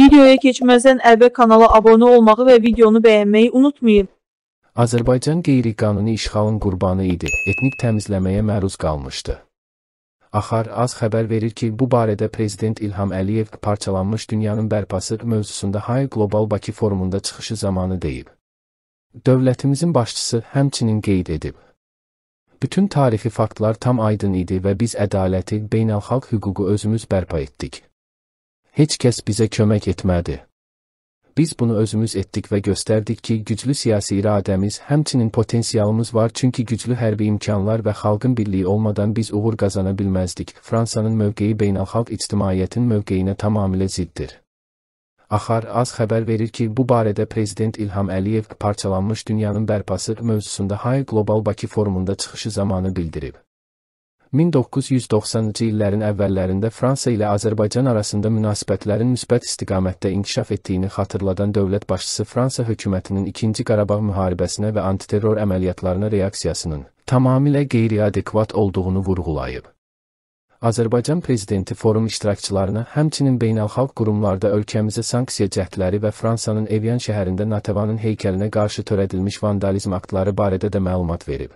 Videoya keçməzdən əvvəl kanala abunə olmağı və videonu bəyənməyi unutmayın. Azərbaycan qeyri-qanuni işğalın qurbanı idi, etnik təmizləməyə məruz qalmışdı. Axar az xəbər verir ki, bu barədə Prezident İlham Əliyev parçalanmış dünyanın bərpası mövzusunda Hayy Global Bakı forumunda çıxışı zamanı deyib. Dövlətimizin başçısı həmçinin qeyd edib. Bütün tarixi faktlar tam aydın idi və biz ədaləti, beynəlxalq hüququ özümüz bərpa etdik heç kəs bizə kömək etmədi. Biz bunu özümüz etdik və göstərdik ki, güclü siyasi iradəmiz, həmçinin potensialımız var, çünki güclü hərbi imkanlar və xalqın birliyi olmadan biz uğur qazana bilməzdik. Fransanın mövqeyi beynəlxalq ictimaiyyətin mövqeyinə tamamilə ziddir. Axar az xəbər verir ki, bu barədə prezident İlham Əliyev parçalanmış dünyanın bərpası mövzusunda High Global Bakı forumunda çıxışı zamanı bildirib. 1990-cı illərin əvvəllərində Fransa ilə Azərbaycan arasında münasibətlərin müsbət istiqamətdə inkişaf etdiyini xatırladan dövlət başçısı Fransa hökumətinin 2-ci Qarabağ müharibəsinə və antiterror əməliyyatlarına reaksiyasının tamamilə qeyri-adekvat olduğunu vurğulayıb. Azərbaycan prezidenti forum iştirakçılarına, həmçinin beynəlxalq qurumlarda ölkəmizə sanksiya cəhdləri və Fransanın Evian şəhərində Natəvanın heykəlinə qarşı törədilmiş vandalizm aktları barədə də məlumat verib.